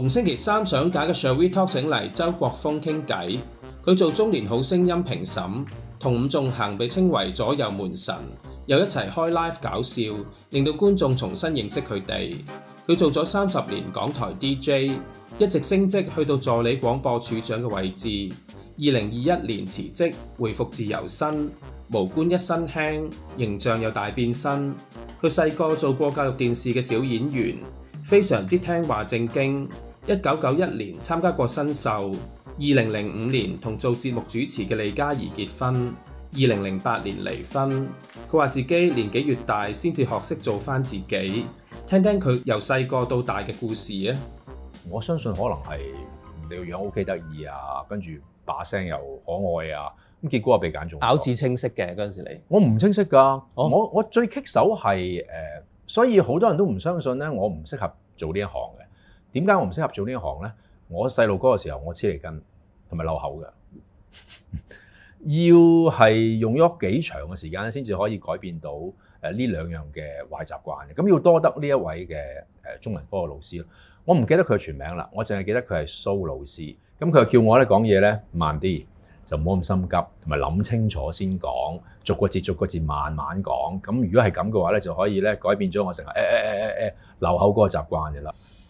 同星期三上架嘅 s h o w t Talk 请嚟周国峰倾偈，佢做中年好声音评审，同伍仲衡被称为左右门神，又一齐开 live 搞笑，令到观众重新认识佢哋。佢做咗三十年港台 DJ，一直升职去到助理广播处长嘅位置。二零二一年辞职，回复自由身，无官一身轻，形象又大变身。佢细个做过教育电视嘅小演员，非常之听话正经。一九九一年參加過新秀，二零零五年同做節目主持嘅李嘉怡結婚，二零零八年離婚。佢話自己年紀越大先至學識做翻自己，聽聽佢由細個到大嘅故事啊！我相信可能係你個樣 O K 得意啊，跟住把聲又可愛啊，咁結果我被揀中。咬字清晰嘅嗰陣時，你我唔清晰噶，我我最棘手係誒，所以好多人都唔相信咧，我唔適合做呢一行嘅。點解我唔適合做呢一行咧？我細路嗰個時候，我黐嚟根同埋漏口嘅，要係用咗幾長嘅時間先至可以改變到誒呢兩樣嘅壞習慣嘅。咁要多得呢一位嘅誒中文科嘅老師咯。我唔記得佢嘅全名啦，我淨係記得佢係蘇老師。咁佢又叫我咧講嘢咧慢啲，就唔好咁心急，同埋諗清楚先講，逐個字逐個字慢慢講。咁如果係咁嘅話咧，就可以咧改變咗我成日誒誒誒誒誒漏口嗰個習慣嘅啦。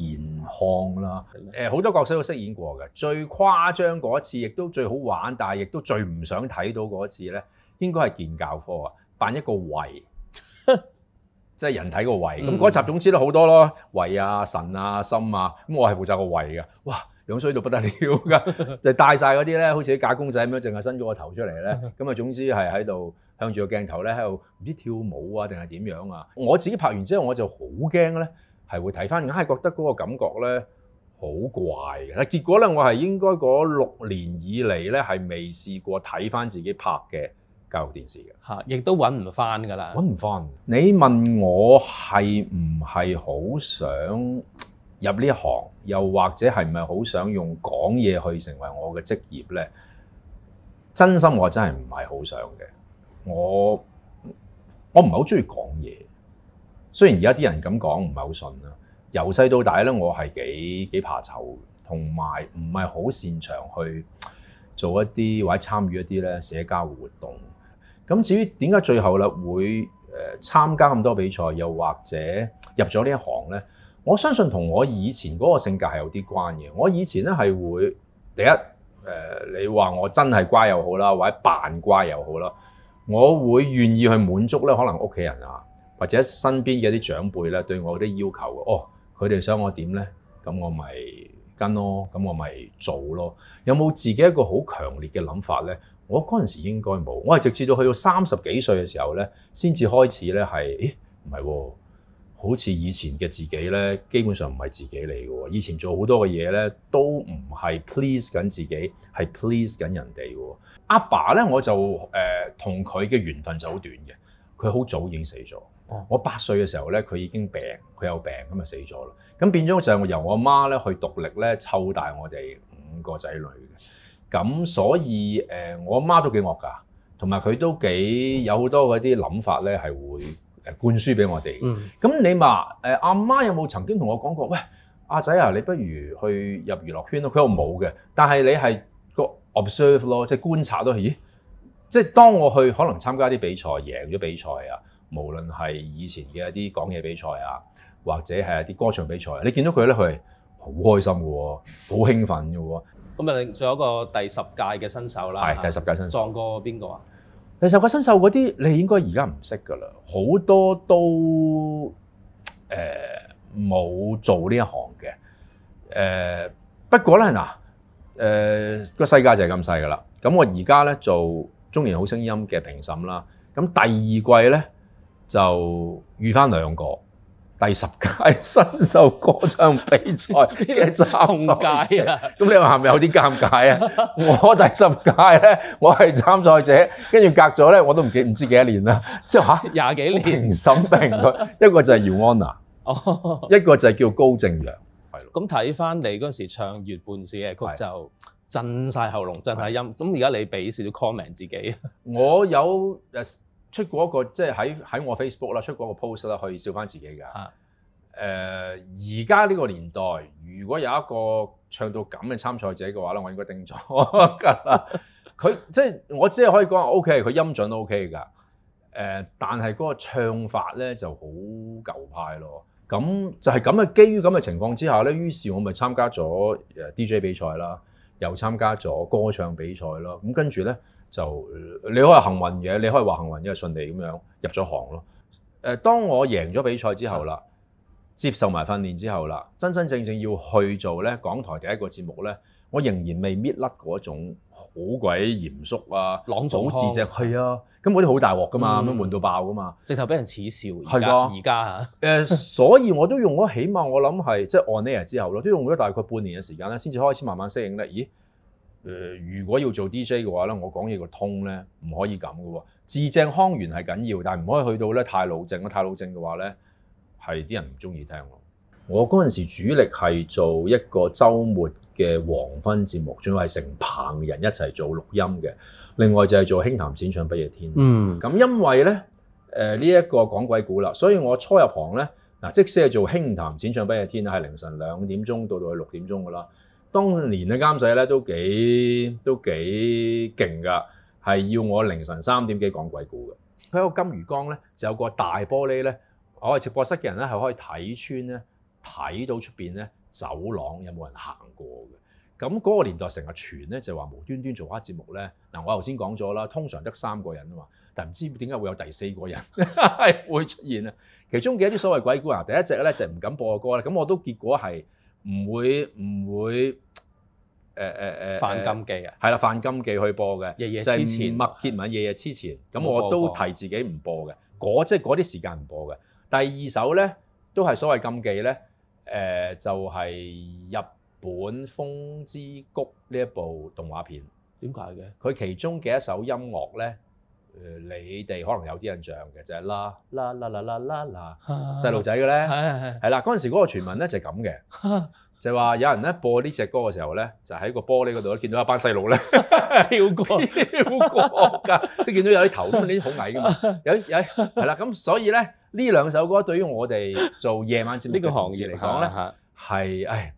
健康啦，誒好多角色都飾演過嘅，最誇張嗰一次，亦都最好玩，但係亦都最唔想睇到嗰一次咧，應該係《健教科》啊，扮一個胃，即係人體個胃。咁嗰集總之都好多咯，胃啊、腎啊、心啊，咁我係負責個胃㗎。哇，樣衰到不得了㗎，就戴晒嗰啲咧，好似啲假公仔咁樣，淨係伸咗個頭出嚟咧。咁啊，總之係喺度向住個鏡頭咧，喺度唔知跳舞啊定係點樣啊？我自己拍完之後，我就好驚咧。係會睇翻，梗係覺得嗰個感覺咧好怪嘅。結果咧，我係應該嗰六年以嚟咧係未試過睇翻自己拍嘅教育電視嘅。亦都揾唔翻㗎啦，揾唔翻。你問我係唔係好想入呢一行，又或者係唔係好想用講嘢去成為我嘅職業咧？真心我真係唔係好想嘅。我我唔係好中意講嘢。雖然而家啲人咁講唔係好信啦，由細到大咧，我係幾幾怕醜，同埋唔係好擅長去做一啲或者參與一啲咧社交活動。咁至於點解最後咧會誒參加咁多比賽，又或者入咗呢一行咧？我相信同我以前嗰個性格係有啲關嘅。我以前咧係會第一誒，你話我真係乖又好啦，或者扮乖又好啦，我會願意去滿足咧，可能屋企人啊。或者身邊嘅啲長輩咧對我啲要求，哦，佢哋想我點咧，咁我咪跟咯，咁我咪做咯。有冇自己一個好強烈嘅諗法咧？我嗰陣時應該冇，我係直至到去到三十幾歲嘅時候咧，先至開始咧係，唔係喎，好似以前嘅自己咧，基本上唔係自己嚟嘅。以前做好多嘅嘢咧，都唔係 please 緊自己，係 please 緊人哋。阿爸咧，我就誒同佢嘅緣分就好短嘅，佢好早已經死咗。我八歲嘅時候咧，佢已經病，佢有病咁就死咗啦。咁變咗就係由我媽咧去獨立咧湊大我哋五個仔女嘅。咁所以誒，我媽都幾惡噶，同埋佢都幾有好多嗰啲諗法咧，係會誒灌輸俾我哋。咁你問誒阿媽有冇曾經同我講過？喂，阿仔啊，你不如去入娛樂圈咯。佢又冇嘅，但系你係個 observe 咯，即係觀察都咦，即係當我去可能參加啲比賽，贏咗比賽啊！無論係以前嘅一啲講嘢比賽啊，或者係一啲歌唱比賽，你見到佢咧，佢係好開心嘅，好興奮嘅。咁啊，仲有一個第十屆嘅新手啦，係第十屆新手撞過邊個啊？第十屆新手嗰啲，你應該而家唔識噶啦，好多都誒冇做呢一行嘅。誒不過咧嗱，誒個世界就係咁細噶啦。咁我而家咧做中年好聲音嘅評審啦。咁第二季咧。就遇翻兩個第十屆 新秀歌唱比賽 嘅參賽啊！咁你話係咪有啲尷尬啊？我第十屆咧，我係參賽者，跟住隔咗咧，我都唔記唔知幾多年啦，即係話廿幾年審評。一個就係姚安娜，哦，一個就係叫高正陽，咯。咁睇翻你嗰時唱《月半小嘅曲》就震晒喉嚨，震晒音。咁而家你俾少少 comment 自己，我有。出過一個即系喺喺我 Facebook 啦，出過一個 post 啦，去笑翻自己噶。誒，而家呢個年代，如果有一個唱到咁嘅參賽者嘅話咧，我應該定咗㗎啦。佢即係我只係可以講 OK，佢音準都 OK 㗎。誒，但係嗰個唱法咧就好舊派咯。咁就係咁嘅，基於咁嘅情況之下咧，於是，我咪參加咗誒 DJ 比賽啦，又參加咗歌唱比賽咯。咁跟住咧。就你可以幸運嘅，你可以話幸運，因為順利咁樣入咗行咯。誒，當我贏咗比賽之後啦，接受埋訓練之後啦，真真正正要去做咧港台第一個節目咧，我仍然未搣甩嗰種好鬼嚴肅啊，朗讀係啊，咁嗰啲好大鑊噶嘛，咁樣悶到爆噶嘛，直頭俾人恥笑係啊，而家嚇。誒，所以我都用咗，起碼我諗係即係 on air 之後咯，都用咗大概半年嘅時間咧，先至開始慢慢適應咧。咦？誒，如果要做 DJ 嘅話咧，我講嘢個通咧唔可以咁嘅喎，字正腔圓係緊要，但係唔可以去到咧太老正太老正嘅話咧係啲人唔中意聽我。我嗰陣時主力係做一個週末嘅黃昏節目，仲要係成棚人一齊做錄音嘅，另外就係做輕談展唱不夜天。嗯，咁因為咧誒呢一個講鬼故啦，所以我初入行咧嗱，即係做輕談展唱不夜天，係凌晨兩點鐘到到去六點鐘嘅啦。當年嘅監製咧都幾都幾勁㗎，係要我凌晨三點幾講鬼故嘅。佢個金魚缸咧有個大玻璃咧，我係直播室嘅人咧係可以睇穿咧睇到出邊咧走廊有冇人行過嘅。咁嗰個年代成日傳咧就話無端端做下節目咧嗱，我頭先講咗啦，通常得三個人啊嘛，但唔知點解會有第四個人係 會出現啊。其中幾一啲所謂鬼故啊？第一隻咧就唔敢播歌咧，咁我都結果係。唔會唔會誒誒誒犯禁忌啊！係啦，犯禁忌去播嘅，夜夜黐纏，默默文夜夜黐纏。咁我都提自己唔播嘅，嗰即係嗰啲時間唔播嘅。第二首咧都係所謂禁忌咧，誒就係日本風之谷呢一部動畫片。點解嘅？佢其中嘅一首音樂咧。誒，你哋可能有啲印象嘅，就係啦啦啦啦啦啦啦，細路仔嘅咧，係啦，嗰陣時嗰個傳聞咧就係咁嘅，就話有人咧播呢只歌嘅時候咧，就喺個玻璃嗰度咧見到一班細路咧 跳過 跳過㗎，都見到有啲頭咁啲好矮㗎嘛，有有係啦，咁所以咧呢兩首歌對於我哋做夜晚節目呢個行業嚟講咧係誒。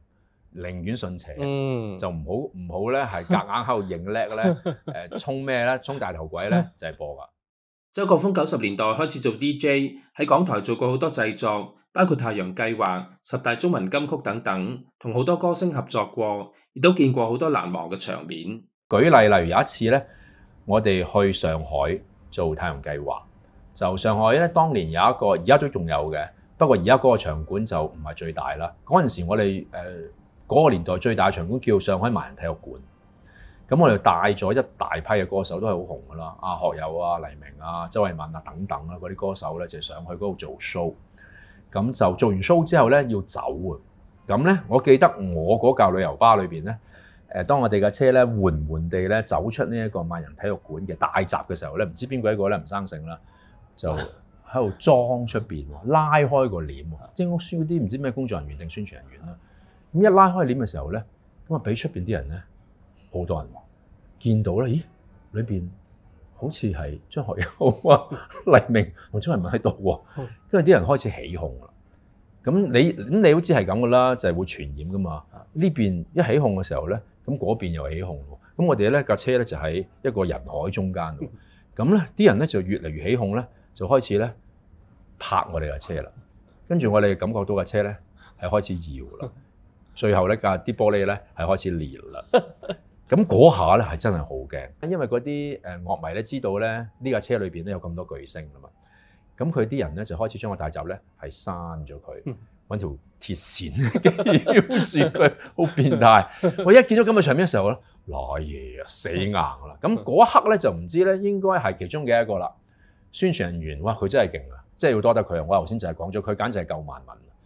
寧願信邪，就唔好唔好咧，係夾硬喺度認叻咧。誒，衝咩咧？衝大頭鬼咧，就係播噶。周國峰九十年代開始做 DJ，喺港台做過好多製作，包括《太陽計劃》、《十大中文金曲》等等，同好多歌星合作過，亦都見過好多難忘嘅場面。舉例例如有一次咧，我哋去上海做《太陽計劃》，就上海咧，當年有一個，而家都仲有嘅，不過而家嗰個場館就唔係最大啦。嗰陣時我哋誒。嗰個年代最大嘅場館叫上海萬人體育館，咁我哋帶咗一大批嘅歌手都係好紅噶啦，阿學友啊、黎明啊、周慧敏啊等等啦，嗰啲歌手咧就上去嗰度做 show，咁就做完 show 之後咧要走啊，咁咧我記得我嗰架旅遊巴裏邊咧，誒當我哋架車咧緩緩地咧走出呢一個萬人體育館嘅大閘嘅時候咧，唔知邊鬼個咧唔生性啦，就喺度裝出邊，拉開個簾，即係屋宣嗰啲唔知咩工作人員定宣傳人員啦。咁一拉開簾嘅時候咧，咁啊俾出邊啲人咧，好多人見到咧，咦？裏邊好似係張學友啊、黎明同張惠文喺度喎，因為啲人開始起哄啦。咁你咁你好似係咁噶啦，就係會傳染噶嘛。呢邊一起哄嘅時候咧，咁嗰邊又起喎。咁我哋咧架車咧就喺一個人海中間。咁咧啲人咧就越嚟越起哄咧，就開始咧拍我哋架車啦。跟住我哋感覺到架車咧係開始搖啦。最後咧，架啲玻璃咧係開始裂啦。咁嗰下咧係真係好驚，因為嗰啲誒樂迷咧知道咧呢架車裏邊咧有咁多巨星啊嘛。咁佢啲人咧就開始將個大閘咧係刪咗佢，揾條鐵線 住佢，好變態。我一見到咁嘅場面嘅時候咧，嗱，啊，死硬啦！咁嗰一刻咧就唔知咧應該係其中嘅一個啦。宣傳人員，哇，佢真係勁啊，真係要多得佢啊！我頭先就係講咗，佢簡直係救萬民。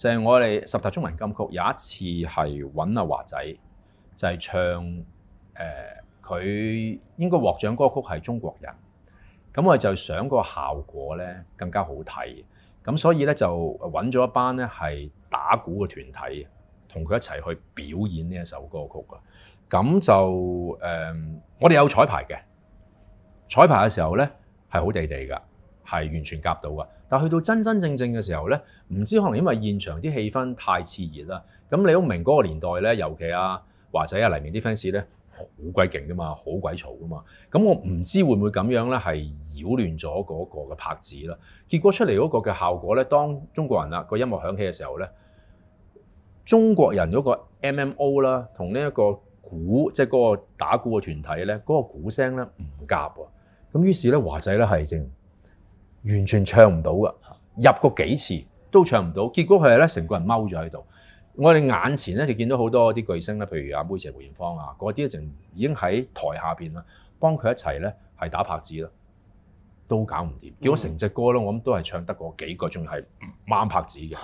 就係我哋十大中文金曲有一次係揾阿華仔，就係唱誒佢應該獲獎歌曲係《中國人》，咁我就想個效果咧更加好睇，咁所以咧就揾咗一班咧係打鼓嘅團體同佢一齊去表演呢一首歌曲啊，咁就誒我哋有彩排嘅，彩排嘅時候咧係好地地㗎，係完全夾到㗎。但去到真真正正嘅時候咧，唔知可能因為現場啲氣氛太熾熱啦，咁你都明嗰個年代咧，尤其阿華仔啊黎明啲 fans 咧好鬼勁噶嘛，好鬼嘈噶嘛，咁我唔知會唔會咁樣咧係擾亂咗嗰個嘅拍子啦。結果出嚟嗰個嘅效果咧，當中國人啦個音樂響起嘅時候咧，中國人嗰個 M M O 啦，同呢一個鼓即係嗰個打鼓嘅團體咧，嗰個鼓聲咧唔夾喎，咁於是咧華仔咧係正。完全唱唔到噶，入過幾次都唱唔到，結果佢咧成個人踎咗喺度。我哋眼前咧就見到好多啲巨星咧，譬如阿妹姐、梅艷芳啊，嗰啲就已經喺台下邊啦，幫佢一齊咧係打拍子啦，都搞唔掂。結果成隻歌咧，我諗都係唱得個幾個鐘係掹拍子嘅。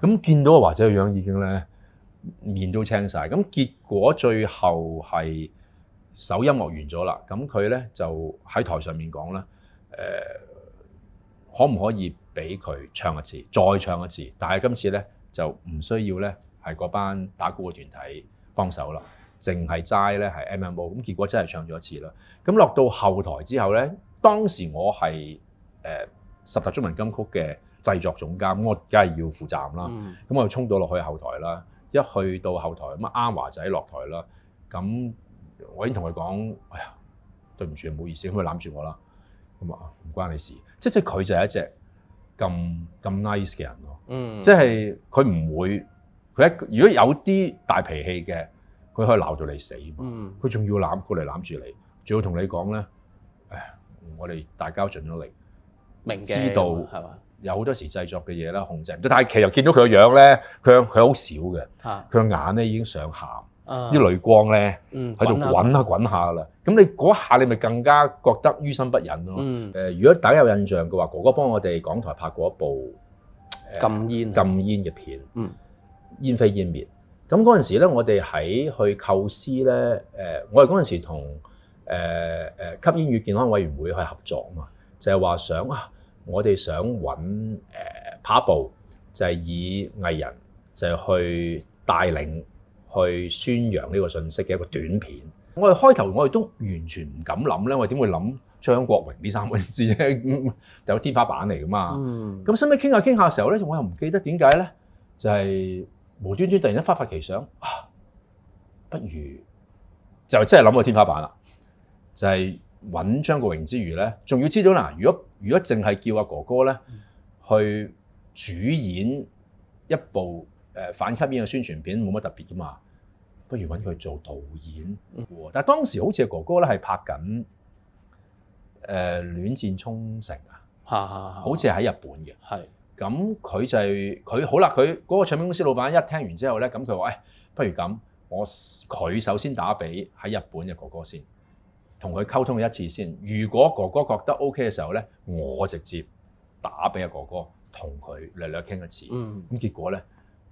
咁見到華仔個樣已經咧面都青晒。咁結果最後係首音樂完咗啦。咁佢咧就喺台上面講啦，誒。可唔可以俾佢唱一次，再唱一次？但系今次咧就唔需要咧，系嗰班打鼓嘅團體幫手啦，淨係齋咧係 M M O。咁結果真係唱咗一次啦。咁落到後台之後咧，當時我係誒《十大中文金曲》嘅製作總監，我梗係要負責咁啦。咁我衝到落去後台啦，一去到後台咁啱華仔落台啦，咁我已經同佢講：哎呀，對唔住，唔好意思，咁佢攬住我啦。咁啊，唔關你事，即即佢就係一隻咁咁 nice 嘅人咯。嗯，即係佢唔會佢一如果有啲大脾氣嘅，佢可以鬧到你死。嗯，佢仲要攬，過嚟攬住你，仲要同你講咧。誒，我哋大家盡咗力，明知道係嘛？有好多時製作嘅嘢啦，控制唔到。但係其實見到佢個樣咧，佢佢好少嘅。佢個眼咧已經上喊。啲雷光咧喺度滾下滾下啦，咁你嗰下你咪更加覺得於心不忍咯。誒，如果大家有印象嘅話，哥哥幫我哋港台拍過一部禁煙禁煙嘅片，煙飛煙滅。咁嗰陣時咧，我哋喺去構思咧，誒，我哋嗰陣時同誒誒吸煙與健康委員會去合作啊嘛，就係話想啊，我哋想揾誒跑步，就係以藝人就去帶領。去宣揚呢個信息嘅一個短片。我哋開頭我哋都完全唔敢諗咧，我點會諗張國榮呢三個字啫？有天花板嚟噶嘛？咁收尾傾下傾下嘅時候咧，我又唔記得點解咧，就係無端端突然間發發奇想，不如就真係諗個天花板啦。就係揾張國榮之餘咧，仲要知道啦。如果如果淨係叫阿哥哥咧去主演一部。誒反吸煙嘅宣傳片冇乜特別噶嘛，不如揾佢做導演。但係當時好似阿哥哥咧係拍緊誒亂戰沖繩啊，好似係喺日本嘅。係咁佢就係佢好啦，佢嗰個唱片公司老闆一聽完之後咧，咁佢話誒，不如咁，我佢首先打俾喺日本嘅哥哥先，同佢溝通一次先。如果哥哥覺得 O K 嘅時候咧，我直接打俾阿哥哥，同佢略略傾一次。嗯，咁結果咧。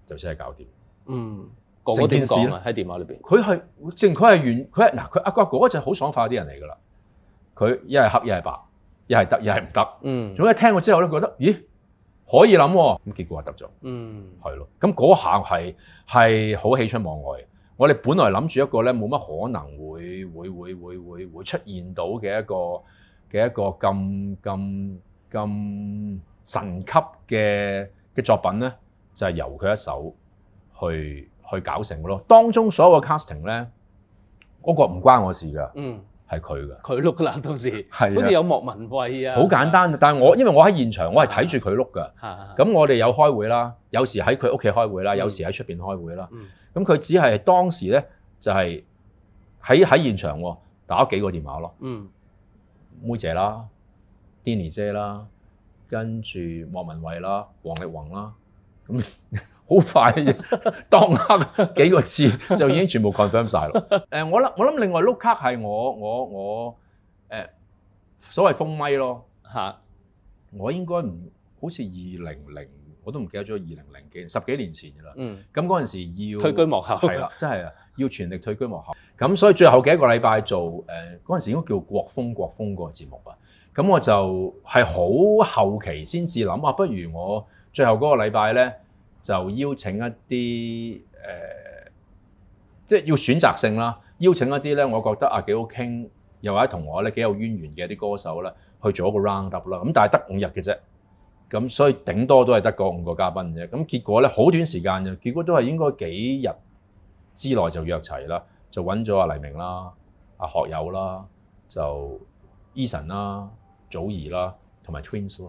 就先係搞掂。嗯，哥哥點喺電話裏邊，佢係正，佢係完，佢係嗱，佢阿哥哥就好爽快啲人嚟噶啦。佢一係黑，一係白，一係得，一係唔得。嗯，總之聽過之後咧，覺得咦可以諗喎。咁結果話得咗。嗯，係咯。咁嗰下係係好喜出望外我哋本來諗住一個咧，冇乜可能會會會會會會出現到嘅一個嘅一個咁咁咁神級嘅嘅作品咧。就係由佢一手去去搞成嘅咯。當中所有 casting 咧，嗰個唔關我事㗎，係佢㗎，佢碌啦，到時 好似有莫文蔚啊，好簡單。但系我因為我喺現場，我係睇住佢碌㗎。咁我哋有開會啦，有時喺佢屋企開會啦，有時喺出面開會啦。咁佢只係當時咧就係喺喺現場打幾個電話咯。嗯，妹姐啦，Denny 姐啦，跟住莫文蔚啦，王力宏啦。咁好快，當刻幾個字就已經全部 confirm 晒咯。誒，我諗我諗另外 look 卡係我我我誒所謂封咪咯嚇，我應該唔好似二零零我都唔記得咗二零零幾十幾年前噶啦。嗯，咁嗰陣時要退居幕後，係啦，真係要全力退居幕後。咁所以最後幾一個禮拜做誒嗰陣時應該叫國風國風個節目啊。咁我就係好後期先至諗啊，不如我。最後嗰個禮拜咧，就邀請一啲誒，即係要選擇性啦，邀請一啲咧，我覺得啊幾好傾，又或者同我咧幾有淵源嘅啲歌手啦，去做一個 roundup 啦。咁但係得五日嘅啫，咁所以頂多都係得嗰五個嘉賓啫。咁結果咧好短時間啫，結果都係應該幾日之內就約齊啦，就揾咗阿黎明啦、阿學友啦、就 Eason 啦、祖兒啦，同埋 Twins。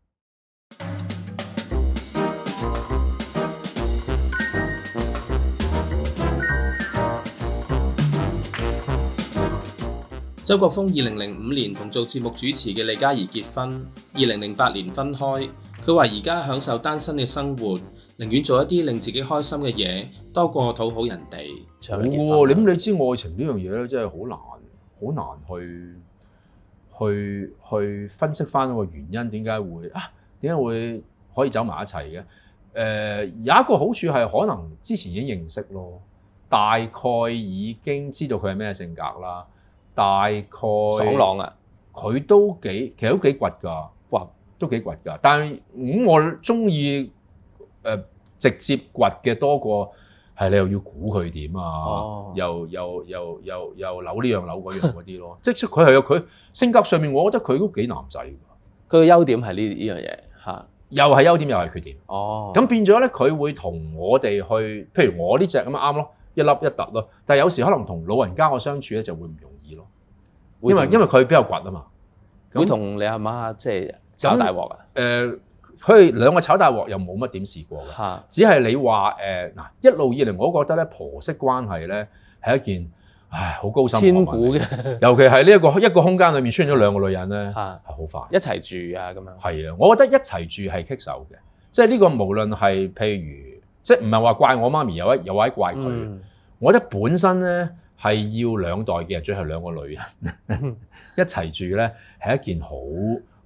周国峰二零零五年同做节目主持嘅李嘉怡结婚，二零零八年分开。佢话而家享受单身嘅生活，宁愿做一啲令自己开心嘅嘢，多过讨好人哋。冇嘅，你咁你知爱情呢样嘢咧，真系好难，好难去去去分析翻个原因，点解会啊？点解会可以走埋一齐嘅？诶，有一个好处系可能之前已经认识咯，大概已经知道佢系咩性格啦。大概爽朗啊，佢都幾其實都幾倔噶，都幾倔噶。但係咁，我中意誒直接倔嘅多過係你又要估佢點啊？又又又又又扭呢樣扭嗰樣嗰啲咯。即係佢係佢性格上面，我覺得佢都幾男仔。佢嘅優點係呢呢樣嘢嚇，又係優點又係缺點。哦，咁變咗咧，佢會同我哋去，譬如我呢只咁啊啱咯，一粒一突咯。但係有時可能同老人家嘅相處咧就會唔易。因为因为佢比较倔啊嘛，会同你阿妈即系炒大镬啊？诶，佢两个炒大镬又冇乜点试过嘅，只系你话诶嗱一路以嚟我覺觉得咧婆媳关系咧系一件唉好高深千古嘅，尤其系呢一个一个空间里面出現咗两个女人咧系好烦，一齐住啊咁样系啊，我觉得一齐住系棘手嘅，即系呢个无论系譬如即系唔系话怪我妈咪，有一有位怪佢，我觉得本身咧。係要兩代嘅人，最係兩個女人 一齊住咧，係一件好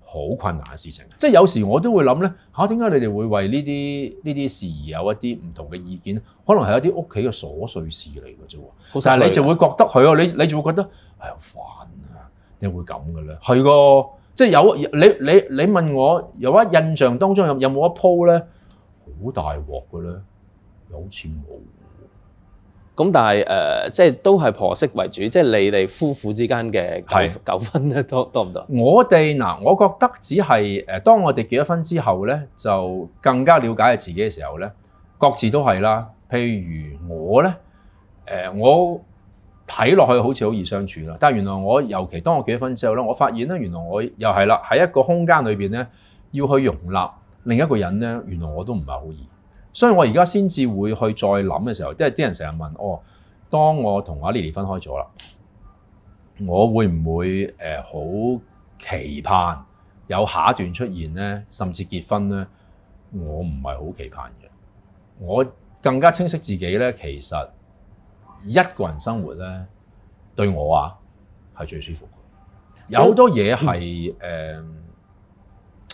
好困難嘅事情。即係有時我都會諗咧嚇，點解你哋會為呢啲呢啲事而有一啲唔同嘅意見可能係一啲屋企嘅瑣碎事嚟嘅啫。但係你就會覺得佢啊，你你就會覺得係好煩啊！點會咁嘅咧？係個，即係有你你你問我有一印象當中有有冇一鋪咧好大鑊嘅咧？有似冇？咁但系誒，即係都係婆媳為主，即係你哋夫婦之間嘅糾 糾紛咧，多多唔多？我哋嗱，我覺得只係誒，當我哋結咗婚之後咧，就更加了解自己嘅時候咧，各自都係啦。譬如我咧，誒我睇落去好似好易相處啦，但係原來我尤其當我結咗婚之後咧，我發現咧，原來我又係啦，喺一個空間裏邊咧，要去容納另一個人咧，原來我都唔係好易。所以我而家先至會去再諗嘅時候，即係啲人成日問我：當我同阿 Lily 分開咗啦，我會唔會誒好期盼有下一段出現咧，甚至結婚咧？我唔係好期盼嘅，我更加清晰自己咧，其實一個人生活咧，對我啊係最舒服。嘅。有好多嘢係誒。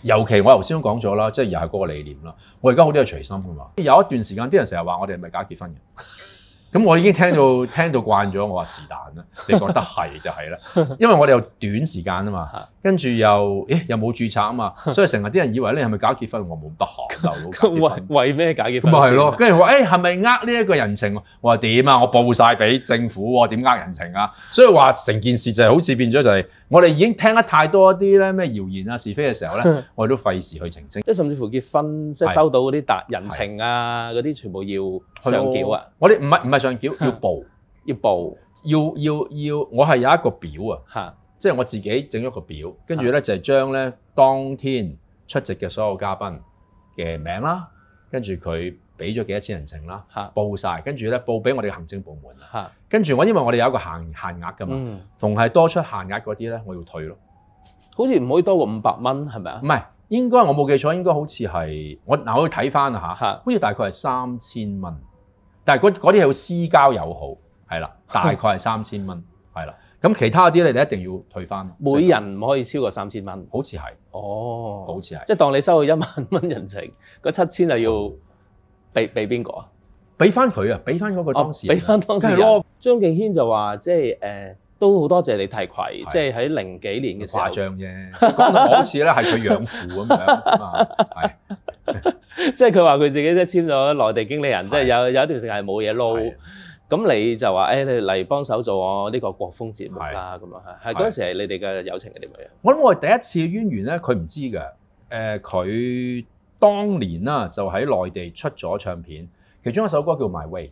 尤其我頭先都講咗啦，即係又係嗰個理念啦。我而家好啲係隨心噶嘛。有一段時間啲人成日話我哋係咪假結婚嘅？咁我已經聽到 聽到慣咗，我話是但啦，你覺得係就係啦，因為我哋又短時間啊嘛，跟住又咦又冇註冊啊嘛，所以成日啲人以為你係咪假結婚，我冇得學，就為為咩假結婚？咁咪係咯，跟住話誒係咪呃呢一個人情？我話點啊，我報晒俾政府喎，點呃人情啊？所以話成件事就係好似變咗就係，我哋已經聽得太多一啲咧咩謠言啊是非嘅時候咧，我哋都費事去澄清。即係甚至乎結婚，即係收到嗰啲達人情啊嗰啲，全部要上繳啊！我哋唔係唔係。上繳要報，要報，要要要，我係有一個表啊，即係我自己整咗個表，跟住咧就係將咧當天出席嘅所有嘉賓嘅名啦，跟住佢俾咗幾多錢人情啦，報晒，跟住咧報俾我哋行政部門啊，跟住我因為我哋有一個限限額㗎嘛，逢係多出限額嗰啲咧，我要退咯，好似唔可以多過五百蚊係咪啊？唔係，應該我冇記錯，應該好似係我嗱，我睇翻啊嚇，好似大概係三千蚊。但係嗰啲係要私交友好，係啦，大概係三千蚊，係啦。咁其他啲你哋一定要退翻。每人唔可以超過三千蚊，好似係。哦，好似係。即係當你收到一萬蚊人情，嗰七千就要俾俾邊個啊？俾翻佢啊！俾翻嗰個當時。俾翻當時張敬軒就話：即係誒，都好多謝你提攜。即係喺零幾年嘅時候。誇張啫，講到好似咧係佢養父咁樣啊 即系佢话佢自己即系签咗内地经理人，即系有有一段时间系冇嘢捞。咁你就话诶，你嚟帮手做我呢个国风节目啦咁啊！系嗰阵时系你哋嘅友情系点样样？我我第一次渊源咧，佢唔知嘅。诶，佢当年啦就喺内地出咗唱片，其中一首歌叫 My Way。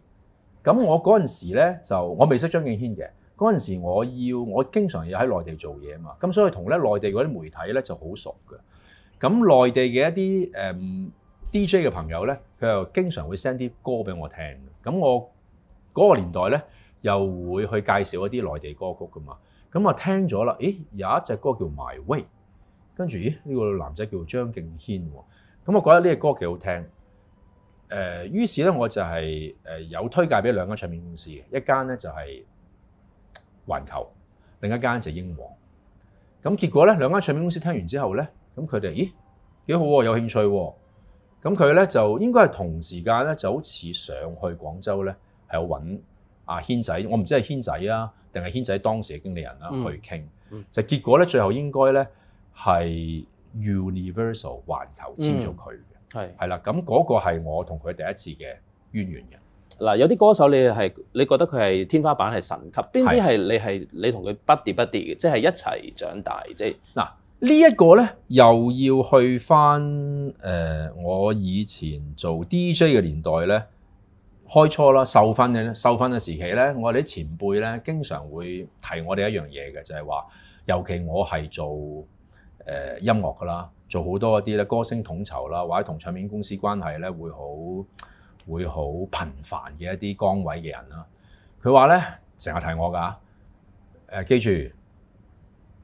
咁我嗰阵时咧就我未识张敬轩嘅。嗰阵时我要我经常要喺内地做嘢啊嘛，咁所以同咧内地嗰啲媒体咧就好熟嘅。咁內地嘅一啲誒 DJ 嘅朋友咧，佢又經常會 send 啲歌俾我聽。咁我嗰個年代咧，又會去介紹一啲內地歌曲噶嘛。咁我聽咗啦，咦有一隻歌叫《My Way》，跟住咦呢個男仔叫張敬軒。咁我覺得呢隻歌幾好聽。誒，於是咧我就係誒有推介俾兩間唱片公司嘅，一間咧就係環球，另一間就英皇。咁結果咧兩間唱片公司聽完之後咧。咁佢哋，咦，幾好喎，有興趣喎。咁佢咧就應該係同時間咧，就好似上去廣州咧，係揾阿軒仔，我唔知係軒仔啊，定係軒仔當時嘅經理人啦去傾。就結果咧，最後應該咧係 Universal 環球簽咗佢嘅，係。係啦，咁嗰個係我同佢第一次嘅淵源嘅。嗱，有啲歌手你係你覺得佢係天花板係神級，邊啲係你係你同佢不跌不跌嘅，即係一齊長大，即係嗱。呢一個呢，又要去翻誒我以前做 DJ 嘅年代呢，開初啦，受訓嘅受訓嘅時期呢，我哋啲前輩呢，經常會提我哋一樣嘢嘅，就係話，尤其我係做誒音樂噶啦，做好多一啲咧，歌星統籌啦，或者同唱片公司關係呢，會好會好頻繁嘅一啲崗位嘅人啦。佢話呢，成日提我噶，誒記住。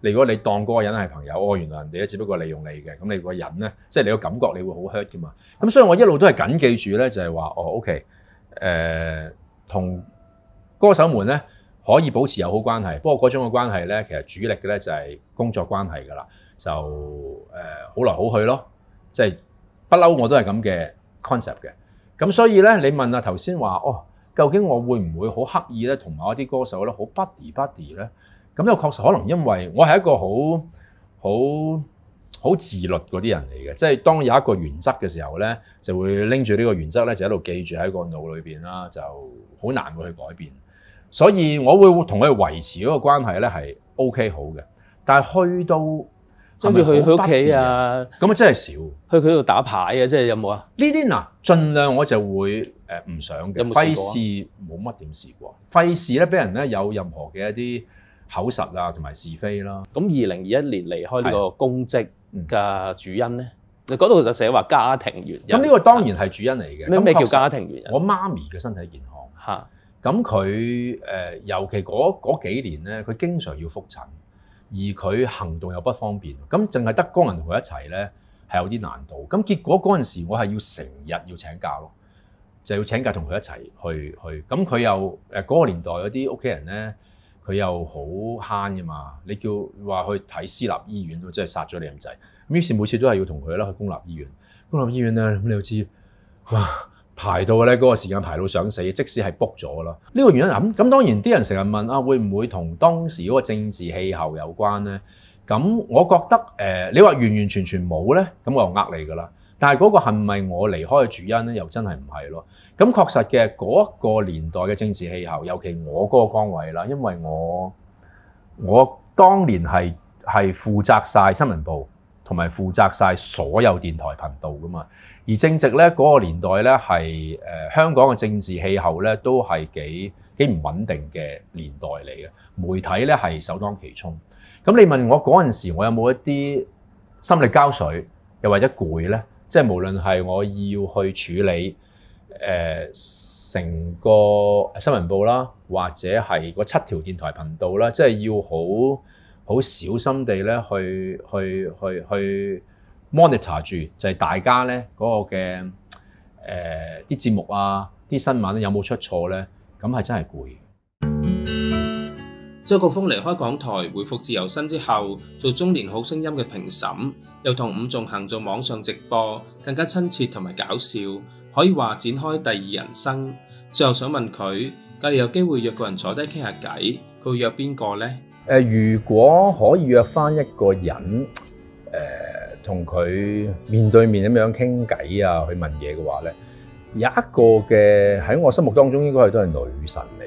你如果你當嗰個人係朋友，哦，原來人哋咧只不過利用你嘅，咁你個人咧，即係你個感覺，你會好 hurt 噶嘛？咁所以，我一路都係緊記住咧，就係話，哦，OK，誒，同歌手們咧可以保持友好關係，不過嗰種嘅關係咧，其實主力嘅咧就係工作關係噶啦，就誒好來好去咯，即係不嬲我都係咁嘅 concept 嘅。咁所以咧，你問啊頭先話，哦，究竟我會唔會好刻意咧，同某一啲歌手咧好 buddy buddy 咧？咁又確實可能，因為我係一個好好好自律嗰啲人嚟嘅，即系當有一個原則嘅時候咧，就會拎住呢個原則咧，就喺度記住喺個腦裏邊啦，就好難會去改變。所以我會同佢維持嗰個關係咧，係 O K 好嘅。但係去到甚至去佢屋企啊，咁啊真係少去佢度打牌啊，即係有冇啊？呢啲嗱，儘量我就會誒唔想嘅，費事冇乜點試過，費事咧俾人咧有任何嘅一啲。口實啊，同埋是非啦。咁二零二一年離開呢個公職嘅主因咧，嗰度就寫話家庭原因。咁呢個當然係主因嚟嘅。咩叫家庭原因？我媽咪嘅身體健康嚇。咁佢誒，尤其嗰嗰幾年咧，佢經常要復診，而佢行動又不方便。咁淨係得工人同佢一齊咧，係有啲難度。咁結果嗰陣時，我係要成日要請假咯，就要請假同佢一齊去去。咁佢又誒嗰個年代嗰啲屋企人咧。佢又好慳噶嘛，你叫話去睇私立醫院都真係殺咗你咁滯，於是每次都係要同佢啦去公立醫院。公立醫院咧，咁你又知哇，排到咧嗰個時間排到想死，即使係 book 咗啦。呢個原因咁咁，當然啲人成日問啊，會唔會同當時嗰個政治氣候有關咧？咁我覺得誒，你話完完全全冇咧，咁我又呃你噶啦。但係嗰個係唔係我離開嘅主因咧？又真係唔係咯？咁確實嘅嗰個年代嘅政治氣候，尤其我嗰個崗位啦，因為我我當年係係負責晒新聞部，同埋負責晒所有電台頻道噶嘛。而正值咧嗰個年代咧，係誒香港嘅政治氣候咧都係幾幾唔穩定嘅年代嚟嘅，媒體咧係首當其衝。咁你問我嗰陣時，我有冇一啲心力交瘁，又或者攰咧？即係無論係我要去處理誒成個新聞報啦，或者係嗰七條電台頻道啦，即係要好好小心地咧去去去去 monitor 住，就係大家咧嗰個嘅誒啲節目啊、啲新聞有冇出錯咧，咁係真係攰。张国峰离开港台，回复自由身之后，做中年好声音嘅评审，又同伍仲衡做网上直播，更加亲切同埋搞笑，可以话展开第二人生。最后想问佢，假如有机会约个人坐低倾下偈，佢约边个呢？诶，如果可以约翻一个人，诶，同佢面对面咁样倾偈啊，去问嘢嘅话呢，有一个嘅喺我心目当中应该系都系女神嚟。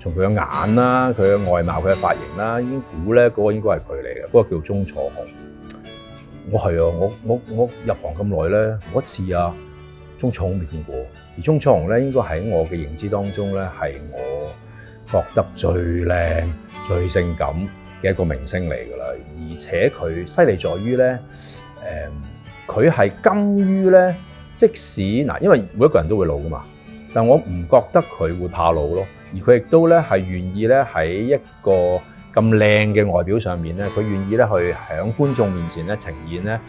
從佢嘅眼啦，佢嘅外貌，佢嘅髮型啦，已經估咧嗰個應該係佢嚟嘅，嗰個叫鐘楚紅。我係啊，我我我入行咁耐咧，我一次啊，鐘楚紅未見過。而鐘楚紅咧，應該喺我嘅認知當中咧，係我覺得最靚、最性感嘅一個明星嚟噶啦。而且佢犀利在於咧，誒，佢係甘於咧，即使嗱，因為每一個人都會老噶嘛。但我唔覺得佢會怕老咯，而佢亦都咧係願意咧喺一個咁靚嘅外表上面咧，佢願意咧去喺觀眾面前咧呈現咧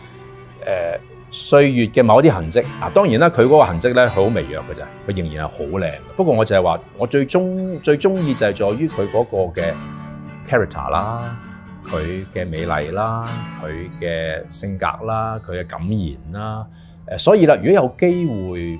誒歲月嘅某啲痕跡。嗱，當然啦，佢嗰個痕跡咧好微弱嘅啫，佢仍然係好靚。不過我就係話，我最中最中意就係在於佢嗰個嘅 character 啦，佢嘅美麗啦，佢嘅性格啦，佢嘅感言啦。誒，所以啦，如果有機會，